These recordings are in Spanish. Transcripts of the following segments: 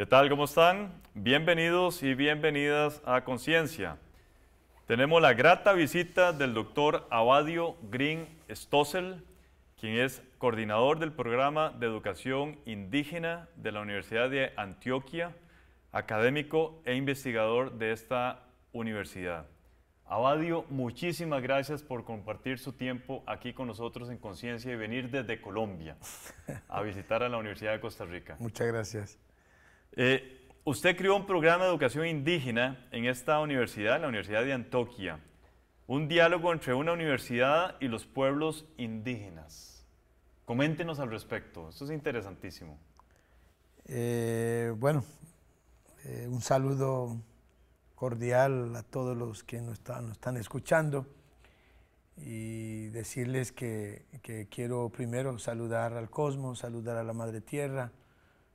¿Qué tal? ¿Cómo están? Bienvenidos y bienvenidas a Conciencia. Tenemos la grata visita del doctor Abadio Green Stossel, quien es coordinador del programa de educación indígena de la Universidad de Antioquia, académico e investigador de esta universidad. Abadio, muchísimas gracias por compartir su tiempo aquí con nosotros en Conciencia y venir desde Colombia a visitar a la Universidad de Costa Rica. Muchas gracias. Eh, usted creó un programa de educación indígena en esta universidad, la Universidad de Antoquia. Un diálogo entre una universidad y los pueblos indígenas. Coméntenos al respecto, esto es interesantísimo. Eh, bueno, eh, un saludo cordial a todos los que nos están, escuchando y decirles que, quiero primero saludar al cosmos, saludar a la Madre Tierra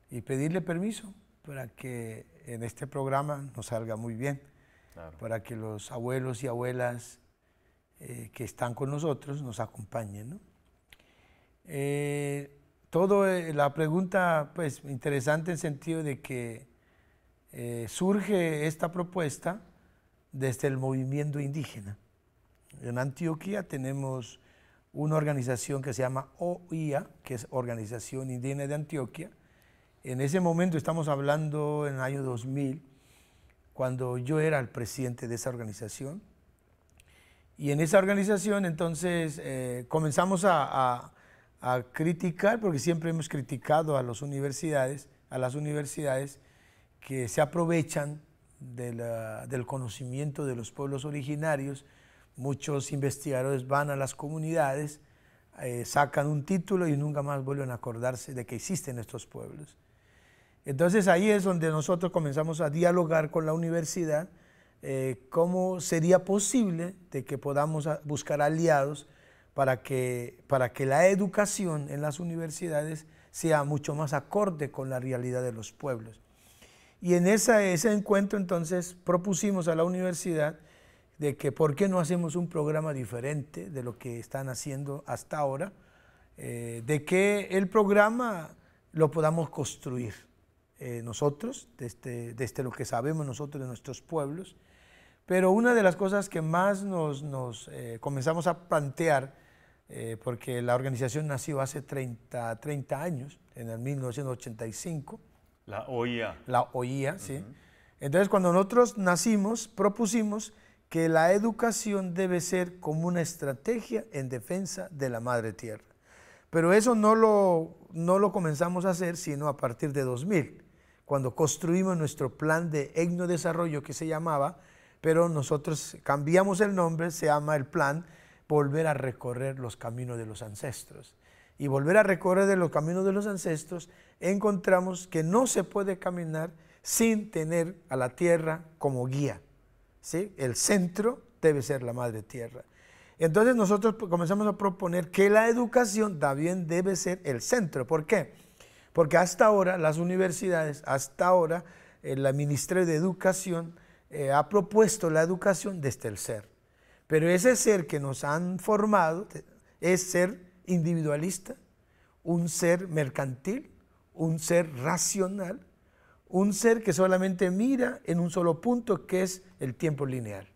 y pedirle permiso para que en este programa nos salga muy bien, para que los abuelos y abuelas eh, que están con nosotros nos acompañen. ¿no? Eh, todo eh, la pregunta, pues interesante en sentido de que surge esta propuesta desde el movimiento indígena. En Antioquia tenemos una organización que se llama OIA, que es Organización Indígena de Antioquia, en ese momento, estamos hablando en el año 2000, cuando yo era el presidente de esa organización. Y en esa organización entonces eh, comenzamos a, criticar, porque siempre hemos criticado a las universidades, a las universidades que se aprovechan del conocimiento de los pueblos originarios. Muchos investigadores van a las comunidades, eh, sacan un título y nunca más vuelven a acordarse de que existen estos pueblos. Entonces ahí es donde nosotros comenzamos a dialogar con la universidad eh, cómo sería posible de que podamos buscar aliados para que, para que la educación en las universidades sea mucho más acorde con la realidad de los pueblos. Y en ese encuentro entonces propusimos a la universidad de que por qué no hacemos un programa diferente de lo que están haciendo hasta ahora, eh, de que el programa lo podamos construir. Eh, nosotros, desde, este, desde, este, lo que sabemos nosotros de nuestros pueblos. Pero una de las cosas que más nos, nos eh, comenzamos a plantear, eh, porque la organización nació hace 30, 30 años, en el 1985. La OIA. La OIA, sí. Entonces, cuando nosotros nacimos, propusimos que la educación debe ser como una estrategia en defensa de la madre tierra. Pero eso no lo, no lo comenzamos a hacer sino a partir de 2000 cuando construimos nuestro plan de desarrollo que se llamaba, pero nosotros cambiamos el nombre, se llama el plan Volver a recorrer los caminos de los ancestros. Y volver a recorrer los caminos de los ancestros, encontramos que no se puede caminar sin tener a la tierra como guía. El centro debe ser la madre tierra. Entonces nosotros comenzamos a proponer que la educación también debe ser el centro. ¿Por qué? Porque hasta ahora las universidades, hasta ahora eh, la Ministerio de Educación eh, ha propuesto la educación desde el ser. Pero ese ser que nos han formado es ser individualista, un ser mercantil, un ser racional, un ser que solamente mira en un solo punto, que es el tiempo lineal.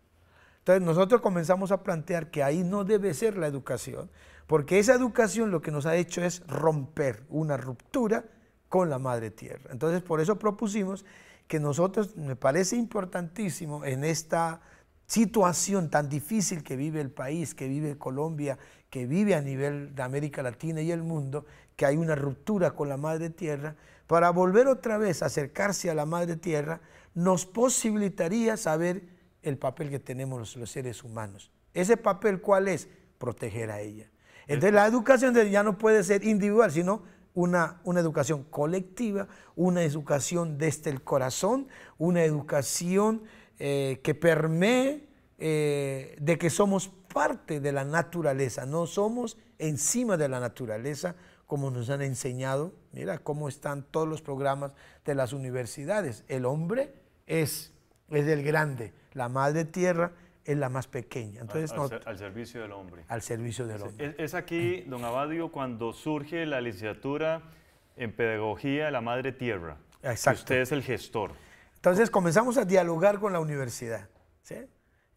Entonces nosotros comenzamos a plantear que ahí no debe ser la educación. Porque esa educación lo que nos ha hecho es romper una ruptura con la madre tierra. Entonces, por eso propusimos que nosotros, me parece importantísimo en esta situación tan difícil que vive el país, que vive Colombia, que vive a nivel de América Latina y el mundo, que hay una ruptura con la madre tierra, para volver otra vez a acercarse a la madre tierra, nos posibilitaría saber el papel que tenemos los, seres humanos. Ese papel, ¿cuál es? Proteger a ella. Entonces la educación ya no puede ser individual, sino una, educación colectiva, una educación desde el corazón, una educación eh, que permee eh, de que somos parte de la naturaleza, no somos encima de la naturaleza como nos han enseñado. Mira cómo están todos los programas de las universidades. El hombre es, es el grande, la madre tierra es la más pequeña. Entonces, al, servicio del hombre. Al servicio del hombre. Es, aquí, don Abadio, cuando surge la licenciatura en Pedagogía de la Madre Tierra. Exacto. Usted es el gestor. Entonces comenzamos a dialogar con la universidad.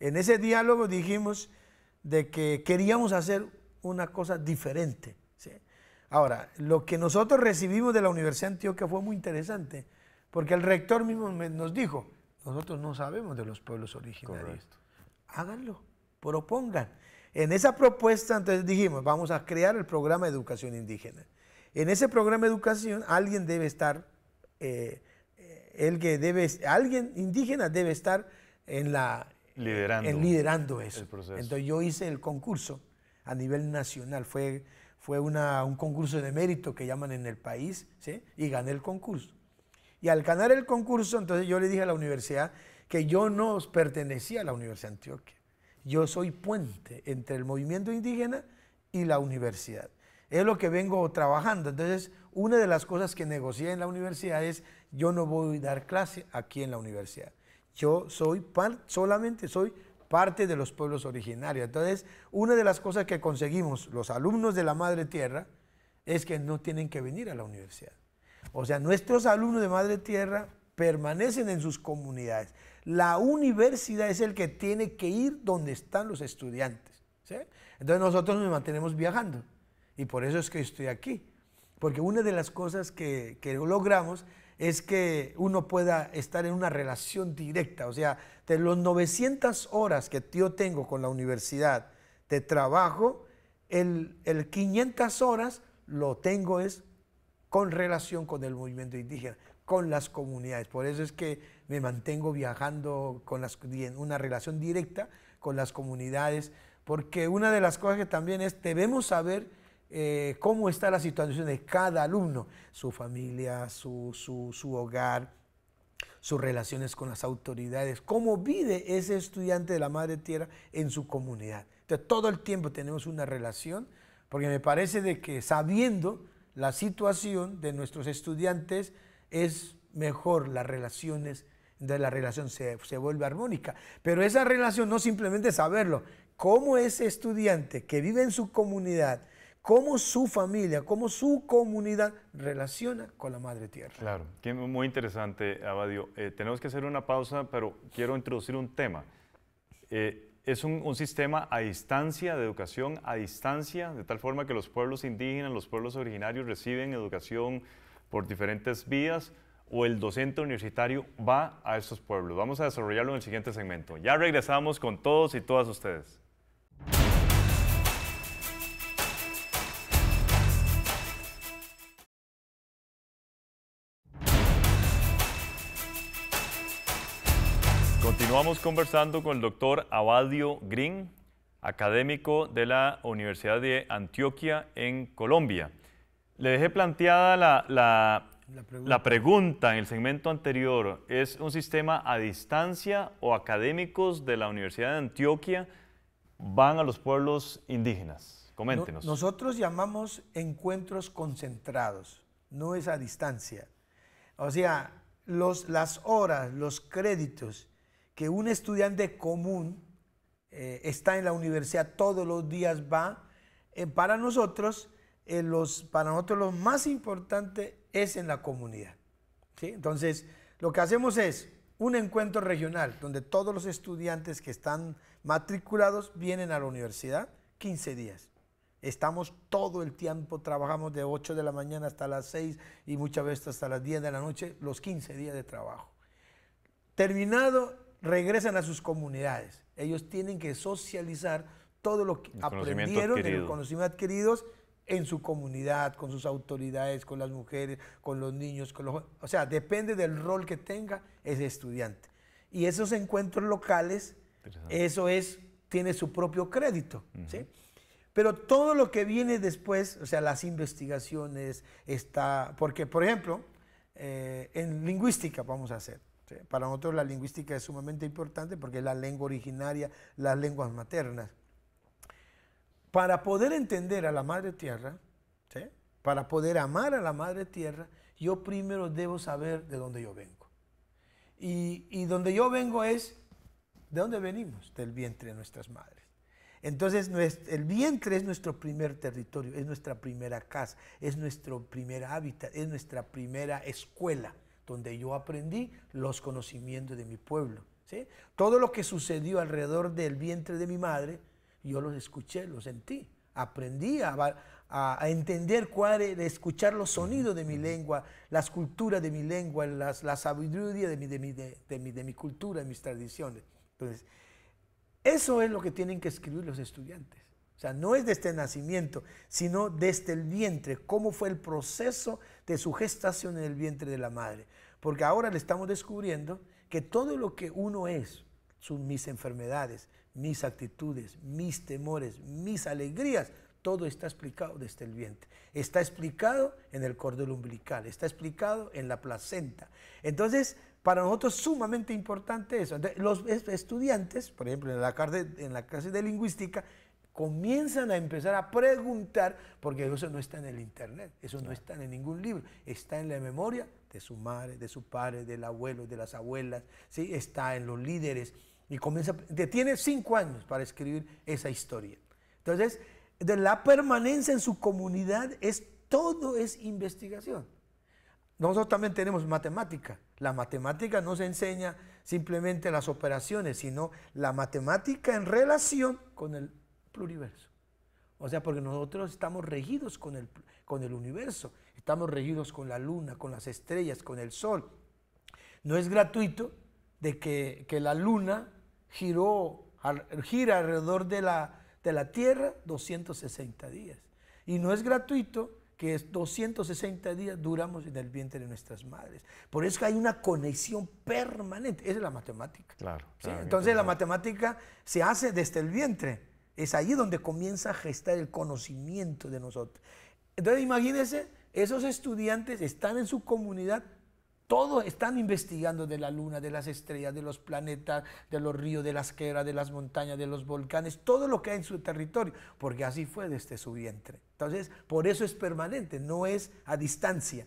En ese diálogo dijimos de que queríamos hacer una cosa diferente. Ahora, lo que nosotros recibimos de la Universidad de Antioquia fue muy interesante, porque el rector mismo nos dijo, nosotros no sabemos de los pueblos originarios háganlo, propongan. En esa propuesta entonces dijimos, vamos a crear el programa de educación indígena. En ese programa de educación alguien debe estar, eh, eh, el que debe, alguien indígena debe estar en la... Liderando, liderando eso. Entonces yo hice el concurso a nivel nacional, fue, fue un concurso de mérito que llaman en el país, y gané el concurso. Y al ganar el concurso, entonces yo le dije a la universidad, que yo no pertenecía a la Universidad de Antioquia. Yo soy puente entre el movimiento indígena y la universidad. Es lo que vengo trabajando. Entonces, una de las cosas que negocié en la universidad es, yo no voy a dar clase aquí en la universidad. Yo soy solamente soy parte de los pueblos originarios. Entonces, una de las cosas que conseguimos los alumnos de la Madre Tierra es que no tienen que venir a la universidad. O sea, nuestros alumnos de Madre Tierra permanecen en sus comunidades. La universidad es el que tiene que ir donde están los estudiantes. Entonces nosotros nos mantenemos viajando y por eso es que estoy aquí. Porque una de las cosas que, logramos es que uno pueda estar en una relación directa. O sea, de las 900 horas que yo tengo con la universidad de trabajo, el, el 500 horas lo tengo es con relación con el movimiento indígena con las comunidades. Por eso es que me mantengo viajando con las, en una relación directa con las comunidades, porque una de las cosas que también es, debemos saber eh, cómo está la situación de cada alumno, su familia, su, hogar, sus relaciones con las autoridades, cómo vive ese estudiante de la Madre Tierra en su comunidad. Entonces, todo el tiempo tenemos una relación, porque me parece de que sabiendo la situación de nuestros estudiantes, es mejor las relaciones, de la relación se, vuelve armónica. Pero esa relación no simplemente saberlo, cómo ese estudiante que vive en su comunidad, cómo su familia, cómo su comunidad relaciona con la Madre Tierra. Claro, que muy interesante, Abadio. Eh, tenemos que hacer una pausa, pero quiero introducir un tema. Eh, es un, un, sistema a distancia de educación, a distancia, de tal forma que los pueblos indígenas, los pueblos originarios reciben educación por diferentes vías o el docente universitario va a esos pueblos. Vamos a desarrollarlo en el siguiente segmento. Ya regresamos con todos y todas ustedes. Continuamos conversando con el doctor Abadio Green, académico de la Universidad de Antioquia en Colombia. Le dejé planteada la, pregunta. en el segmento anterior. ¿Es un sistema a distancia o académicos de la Universidad de Antioquia van a los pueblos indígenas? Coméntenos. nosotros llamamos encuentros concentrados, no es a distancia. O sea, los, las horas, los créditos que un estudiante común eh, está en la universidad todos los días va, eh, para nosotros los, para nosotros lo más importante es en la comunidad. Entonces, lo que hacemos es un encuentro regional donde todos los estudiantes que están matriculados vienen a la universidad 15 días. Estamos todo el tiempo, trabajamos de 8 de la mañana hasta las 6 y muchas veces hasta las 10 de la noche, los 15 días de trabajo. Terminado, regresan a sus comunidades. Ellos tienen que socializar todo lo que aprendieron aprendieron, el conocimiento adquiridos en su comunidad, con sus autoridades, con las mujeres, con los niños, con los O sea, depende del rol que tenga ese estudiante. Y esos encuentros locales, eso es, tiene su propio crédito. ¿sí? Pero todo lo que viene después, o sea, las investigaciones, está. Porque, por ejemplo, eh, en lingüística vamos a hacer. Para nosotros la lingüística es sumamente importante porque es la lengua originaria, las lenguas maternas. Para poder entender a la Madre Tierra, para poder amar a la Madre Tierra, yo primero debo saber de dónde yo vengo. Y, donde yo vengo es, ¿de dónde venimos? Del vientre de nuestras madres. Entonces, el vientre es nuestro primer territorio, es nuestra primera casa, es nuestro primer hábitat, es nuestra primera escuela donde yo aprendí los conocimientos de mi pueblo. Todo lo que sucedió alrededor del vientre de mi madre yo los escuché, los sentí. Aprendí a, a, entender cuál era, escuchar los sonidos de mi lengua, las culturas de mi lengua, la sabiduría de mi, cultura, de mis tradiciones. Entonces, eso es lo que tienen que escribir los estudiantes. O sea, no es desde el este nacimiento, sino desde el vientre, cómo fue el proceso de su gestación en el vientre de la madre. Porque ahora le estamos descubriendo que todo lo que uno es, son mis enfermedades, mis actitudes, mis temores, mis alegrías, todo está explicado desde el vientre. Está explicado en el cordón umbilical, está explicado en la placenta. Entonces, para nosotros es sumamente importante eso. Los estudiantes, por ejemplo, en la, clase, de lingüística, comienzan a empezar a preguntar, porque eso no está en el Internet, eso no está en ningún libro, está en la memoria de su madre, de su padre, del abuelo, de las abuelas, ¿sí? está en los líderes y comienza, tiene cinco años para escribir esa historia. Entonces, de la permanencia en su comunidad es todo es investigación. Nosotros también tenemos matemática. La matemática no se enseña simplemente las operaciones, sino la matemática en relación con el pluriverso. O sea, porque nosotros estamos regidos con el, con el universo, estamos regidos con la luna, con las estrellas, con el sol. No es gratuito de que, que la luna gira alrededor de la, de la Tierra 260 días. Y no es gratuito que 260 días duramos en el vientre de nuestras madres. Por eso hay una conexión permanente. Esa es la matemática. Claro. Entonces la matemática se hace desde el vientre. Es allí donde comienza a gestar el conocimiento de nosotros. Entonces imagínense, esos estudiantes están en su comunidad todos están investigando de la luna, de las estrellas, de los planetas, de los ríos, de las quebras, de las montañas, de los volcanes, todo lo que hay en su territorio, porque así fue desde su vientre. Entonces, por eso es permanente, no es a distancia.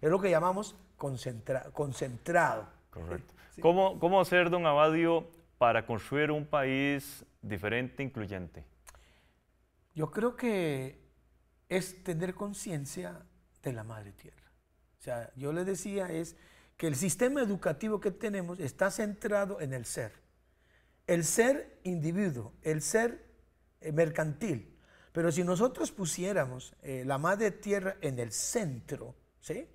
Es lo que llamamos concentrado. Correcto. ¿Cómo, ¿Cómo hacer, don Abadio, para construir un país diferente, incluyente? Yo creo que es tener conciencia de la madre tierra. O sea, yo le decía es que el sistema educativo que tenemos está centrado en el ser. El ser individuo, el ser eh, mercantil. Pero si nosotros pusiéramos eh, la madre tierra en el centro, ¿sí?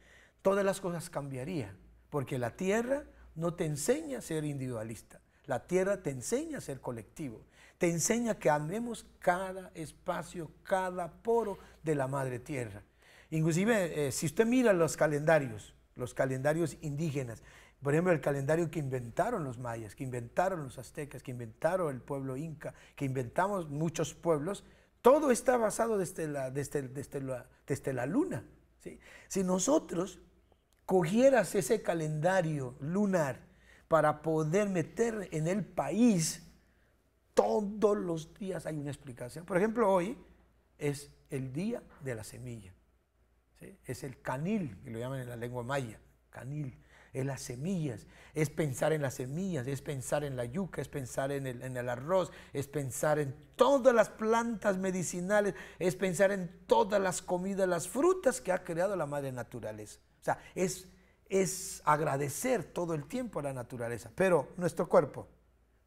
todas las cosas cambiarían. Porque la tierra no te enseña a ser individualista. La tierra te enseña a ser colectivo. Te enseña que amemos cada espacio, cada poro de la madre tierra. Inclusive, eh, si usted mira los calendarios, los calendarios indígenas, por ejemplo, el calendario que inventaron los mayas, que inventaron los aztecas, que inventaron el pueblo inca, que inventamos muchos pueblos, todo está basado desde la, desde, luna. Si nosotros cogieras ese calendario lunar para poder meter en el país, todos los días hay una explicación. Por ejemplo, hoy es el día de la semilla es el canil, que lo llaman en la lengua maya, canil, es las semillas, es pensar en las semillas, es pensar en la yuca, es pensar en el, arroz, es pensar en todas las plantas medicinales, es pensar en todas las comidas, las frutas que ha creado la madre naturaleza. O sea, es, es agradecer todo el tiempo a la naturaleza, pero nuestro cuerpo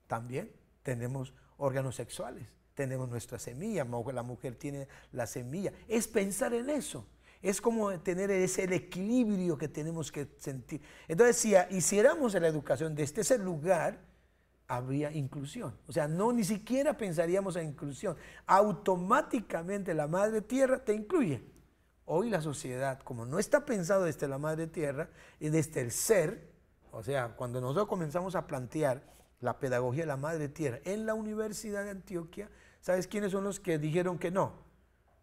también tenemos órganos sexuales tenemos nuestra semilla, la mujer tiene la semilla. Es pensar en eso es como tener ese equilibrio que tenemos que sentir. Entonces, si hiciéramos la educación desde ese lugar, habría inclusión. O sea, no ni siquiera pensaríamos en inclusión. Automáticamente la madre tierra te incluye. Hoy la sociedad, como no está pensado desde la madre tierra y desde el ser, o sea, cuando nosotros comenzamos a plantear la pedagogía de la madre tierra en la Universidad de Antioquia, ¿sabes quiénes son los que dijeron que no?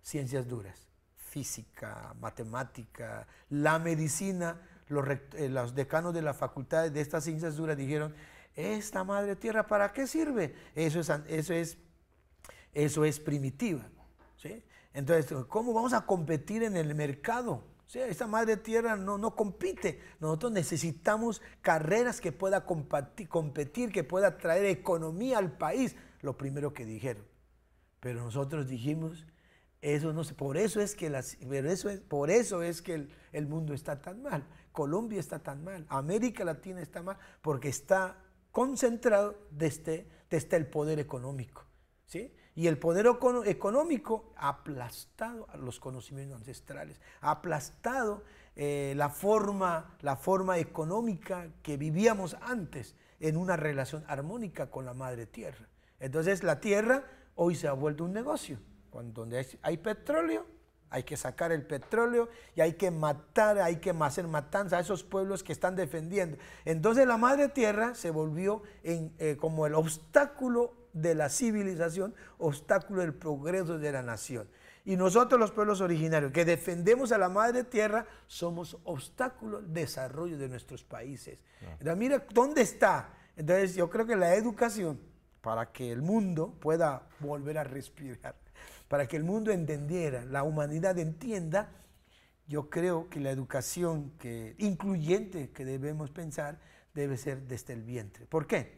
Ciencias duras física, matemática, la medicina, los, eh, decanos de las facultades de estas ciencias duras dijeron, esta madre tierra, ¿para qué sirve? Eso es, eso es, eso es primitiva. ¿sí? Entonces, ¿cómo vamos a competir en el mercado? ¿Sí? Esta madre tierra no, no compite. Nosotros necesitamos carreras que pueda competir, que pueda traer economía al país. Lo primero que dijeron. Pero nosotros dijimos, eso no por eso es que, las, eso es, que el, mundo está tan mal, Colombia está tan mal, América Latina está mal, porque está concentrado desde, el poder económico. ¿sí? Y el poder económico ha aplastado a los conocimientos ancestrales, ha aplastado eh, la, forma, la forma económica que vivíamos antes en una relación armónica con la madre tierra. Entonces la tierra hoy se ha vuelto un negocio donde hay petróleo, hay que sacar el petróleo y hay que matar, hay que hacer matanza a esos pueblos que están defendiendo. Entonces la madre tierra se volvió en, eh, como el obstáculo de la civilización, obstáculo del progreso de la nación. Y nosotros los pueblos originarios que defendemos a la madre tierra somos obstáculo al desarrollo de nuestros países. Ah. mira, ¿dónde está? Entonces yo creo que la educación, para que el mundo pueda volver a respirar, para que el mundo entendiera, la humanidad entienda, yo creo que la educación que, incluyente que debemos pensar debe ser desde el vientre. ¿Por qué?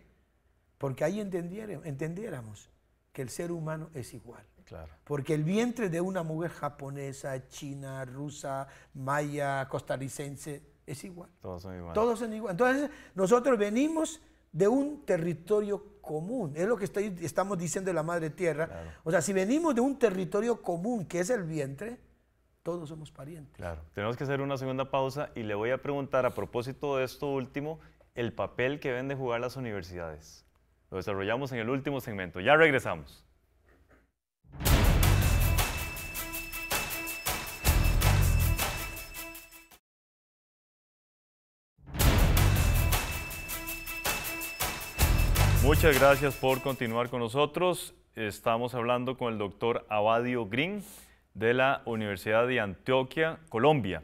Porque ahí entendiéramos que el ser humano es igual. Claro. Porque el vientre de una mujer japonesa, china, rusa, maya, costarricense, es igual. Todos son iguales. Todos son iguales. Entonces, nosotros venimos de un territorio común. Es lo que estamos diciendo de la madre tierra. O sea, si venimos de un territorio común, que es el vientre, todos somos parientes. Claro, tenemos que hacer una segunda pausa y le voy a preguntar a propósito de esto último, el papel que deben de jugar las universidades. Lo desarrollamos en el último segmento. Ya regresamos. Muchas gracias por continuar con nosotros. Estamos hablando con el doctor Abadio Green de la Universidad de Antioquia, Colombia.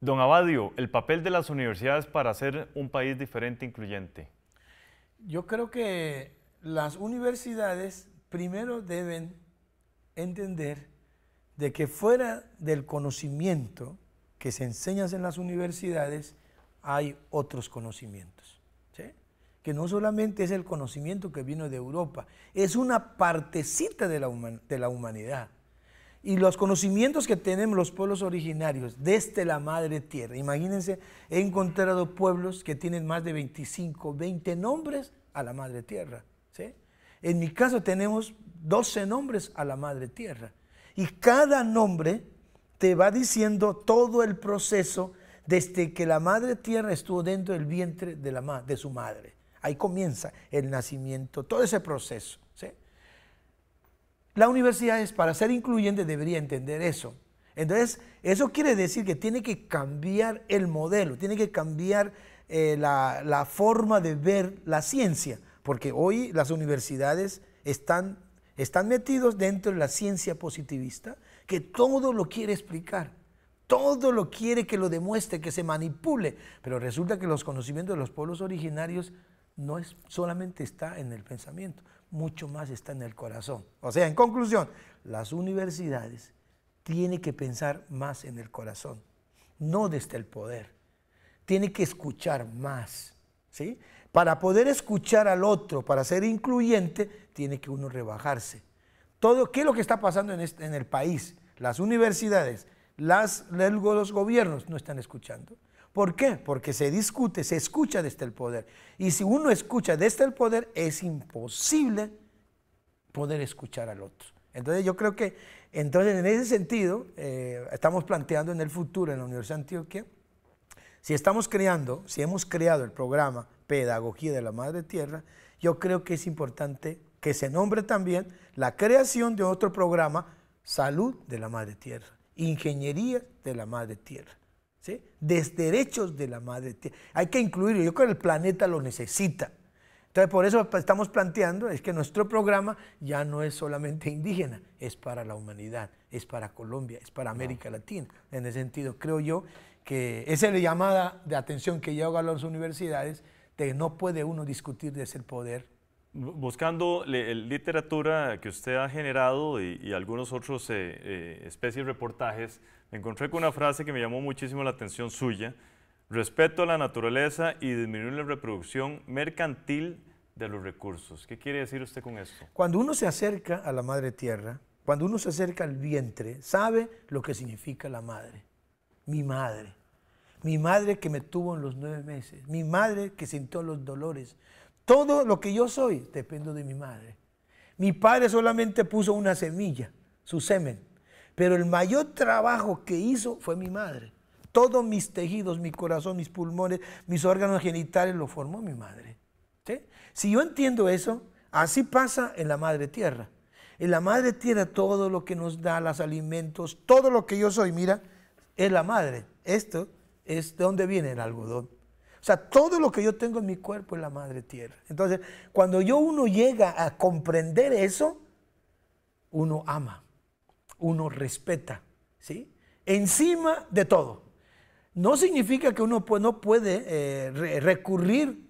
Don Abadio, el papel de las universidades para hacer un país diferente e incluyente. Yo creo que las universidades primero deben entender de que fuera del conocimiento que se enseña en las universidades hay otros conocimientos que no solamente es el conocimiento que vino de Europa, es una partecita de la, de la humanidad. Y los conocimientos que tenemos los pueblos originarios desde la madre tierra. Imagínense, he encontrado pueblos que tienen más de 25, 20 nombres a la madre tierra. En mi caso tenemos 12 nombres a la madre tierra. Y cada nombre te va diciendo todo el proceso desde que la madre tierra estuvo dentro del vientre de su madre. Ahí comienza el nacimiento, todo ese proceso. La universidad es para ser incluyente, debería entender eso. Entonces, eso quiere decir que tiene que cambiar el modelo, tiene que cambiar eh, la, forma de ver la ciencia, porque hoy las universidades están están metidos dentro de la ciencia positivista, que todo lo quiere explicar, todo lo quiere que lo demuestre, que se manipule, pero resulta que los conocimientos de los pueblos originarios no es, solamente está en el pensamiento, mucho más está en el corazón. O sea, en conclusión, las universidades tienen que pensar más en el corazón, no desde el poder. Tienen que escuchar más. ¿sí? Para poder escuchar al otro, para ser incluyente, tiene que uno rebajarse. Todo, ¿Qué es lo que está pasando en, este, el país? Las universidades, las, los gobiernos no están escuchando. ¿Por qué? Porque se discute, se escucha desde el poder. Y si uno escucha desde el poder, es imposible poder escuchar al otro. Entonces yo creo que, entonces en ese sentido, eh, estamos planteando en el futuro en la Universidad de Antioquia, si estamos creando, si hemos creado el programa Pedagogía de la Madre Tierra, yo creo que es importante que se nombre también la creación de otro programa Salud de la Madre Tierra, Ingeniería de la Madre Tierra. ¿sí? derechos de la madre tierra. Hay que incluirlo, yo creo que el planeta lo necesita. Entonces, por eso estamos planteando, es que nuestro programa ya no es solamente indígena, es para la humanidad, es para Colombia, es para América Latina. En ese sentido, creo yo que esa es la llamada de atención que yo hago a las universidades, de que no puede uno discutir de ese poder Buscando literatura que usted ha generado y, algunos otros eh, eh, especies reportajes, me encontré con una frase que me llamó muchísimo la atención suya, respeto a la naturaleza y disminuir la reproducción mercantil de los recursos. ¿Qué quiere decir usted con esto? Cuando uno se acerca a la madre tierra, cuando uno se acerca al vientre, sabe lo que significa la madre, mi madre. Mi madre que me tuvo en los nueve meses, mi madre que sintió los dolores, todo lo que yo soy dependo de mi madre. Mi padre solamente puso una semilla, su semen. Pero el mayor trabajo que hizo fue mi madre. Todos mis tejidos, mi corazón, mis pulmones, mis órganos genitales lo formó mi madre. Si yo entiendo eso, así pasa en la madre tierra. En la madre tierra todo lo que nos da, los alimentos, todo lo que yo soy, mira, es la madre. Esto es de dónde viene el algodón. O sea, todo lo que yo tengo en mi cuerpo es la madre tierra. Entonces, cuando yo uno llega a comprender eso, uno ama, uno respeta, ¿sí? Encima de todo. No significa que uno no puede eh, recurrir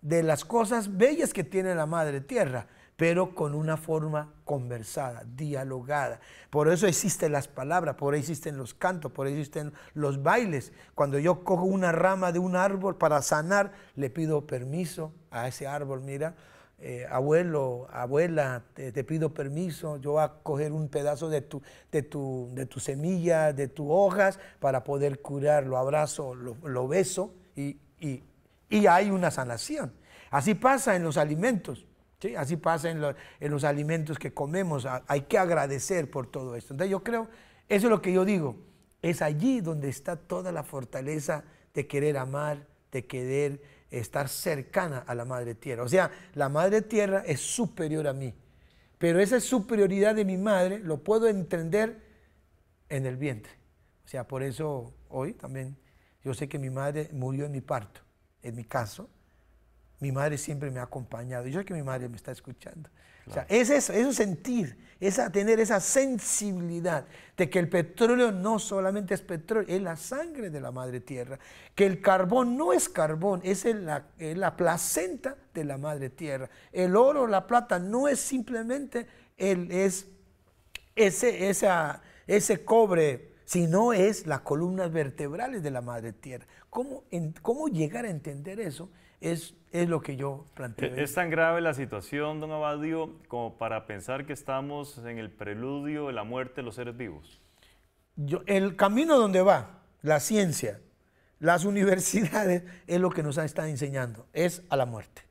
de las cosas bellas que tiene la madre tierra pero con una forma conversada, dialogada. Por eso existen las palabras, por eso existen los cantos, por eso existen los bailes. Cuando yo cojo una rama de un árbol para sanar, le pido permiso a ese árbol, mira, eh, abuelo, abuela, te, pido permiso, yo voy a coger un pedazo de tu, de tu, semilla, de tus hojas, para poder curar, lo abrazo, lo, beso y hay una sanación. Así pasa en los alimentos. Así pasa en, en, los alimentos que comemos. Hay que agradecer por todo esto. Entonces yo creo, eso es lo que yo digo. Es allí donde está toda la fortaleza de querer amar, de querer estar cercana a la Madre Tierra. O sea, la Madre Tierra es superior a mí. Pero esa superioridad de mi madre lo puedo entender en el vientre. O sea, por eso hoy también yo sé que mi madre murió en mi parto, en mi caso, mi madre siempre me ha acompañado. Yo sé que mi madre me está escuchando. O sea, es eso, es sentir, es tener esa sensibilidad de que el petróleo no solamente es petróleo, es la sangre de la madre tierra, que el carbón no es carbón, es la, placenta de la madre tierra. El oro, la plata, no es simplemente el, es ese, esa, ese cobre sino es las columnas vertebrales de la madre tierra. ¿Cómo, cómo llegar a entender eso? Es es lo que yo planteo. E-, ¿Es tan grave la situación, don Abadio, como para pensar que estamos en el preludio de la muerte de los seres vivos? el camino donde va la ciencia, las universidades, es lo que nos están enseñando, es a la muerte.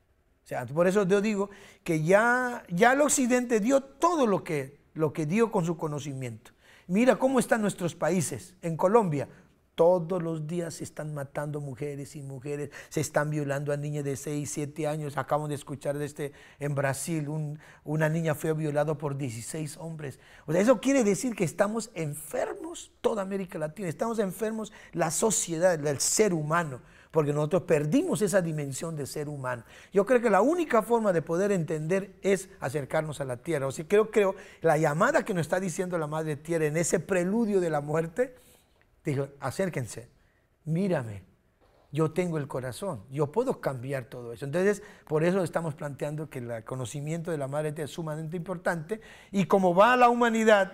sea, por eso yo digo que ya, ya el Occidente dio todo lo que, lo que dio con su conocimiento. Mira cómo están nuestros países. En Colombia, todos los días se están matando mujeres y mujeres, se están violando a niñas de 6, 7 años. Acabamos de escuchar de este, en Brasil, una niña fue violada por 16 hombres. O sea, eso quiere decir que estamos enfermos, toda América Latina, estamos enfermos la sociedad, el ser humano, porque nosotros perdimos esa dimensión de ser humano. Yo creo que la única forma de poder entender es acercarnos a la tierra. O sea, creo, creo, la llamada que nos está diciendo la Madre Tierra en ese preludio de la muerte, Dijo, acérquense, mírame, yo tengo el corazón, yo puedo cambiar todo eso. Entonces, por eso estamos planteando que el conocimiento de la Madre tierra es sumamente importante y como va a la humanidad,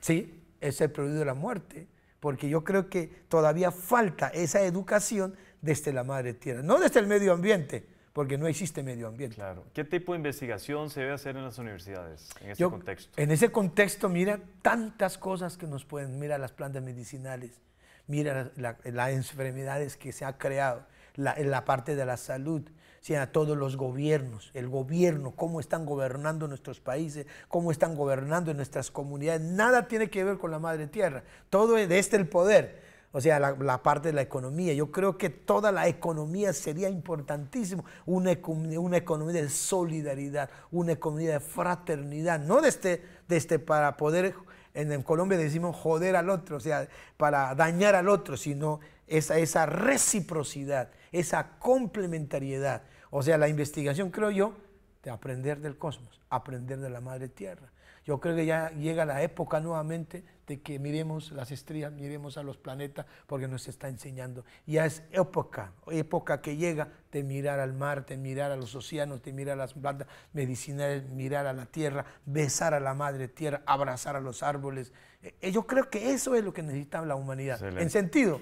sí, es el prohibido de la muerte, porque yo creo que todavía falta esa educación desde la Madre Tierra, no desde el medio ambiente, porque no existe medio ambiente. Claro. ¿Qué tipo de investigación se debe hacer en las universidades en ese contexto? En ese contexto, mira tantas cosas que nos pueden, mira las plantas medicinales, mira las enfermedades que se han creado, la, en la parte de la salud, sino a todos los gobiernos, el gobierno, cómo están gobernando nuestros países, cómo están gobernando nuestras comunidades. Nada tiene que ver con la madre tierra, todo es de este el poder o sea, la, parte de la economía. Yo creo que toda la economía sería importantísimo, una, economía de solidaridad, una economía de fraternidad, no de este, este para poder, en, Colombia decimos joder al otro, o sea, para dañar al otro, sino esa reciprocidad, esa complementariedad. O sea, la investigación, creo yo, de aprender del cosmos, aprender de la madre tierra yo creo que ya llega la época nuevamente de que miremos las estrellas, miremos a los planetas, porque nos está enseñando. Ya es época, época que llega de mirar al mar, de mirar a los océanos, de mirar a las plantas medicinales, mirar a la tierra, besar a la madre tierra, abrazar a los árboles. Eh, eh, yo creo que eso es lo que necesita la humanidad. En sentido,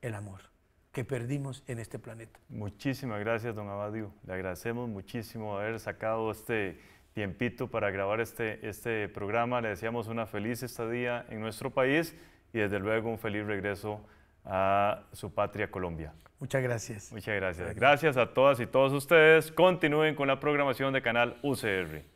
el amor que perdimos en este planeta. Muchísimas gracias, don Abadio. Le agradecemos muchísimo haber sacado este tiempito para grabar este, este programa. Le deseamos una feliz estadía en nuestro país y desde luego un feliz regreso a su patria Colombia. Muchas gracias. Muchas gracias. Gracias a todas y todos ustedes. Continúen con la programación de Canal UCR.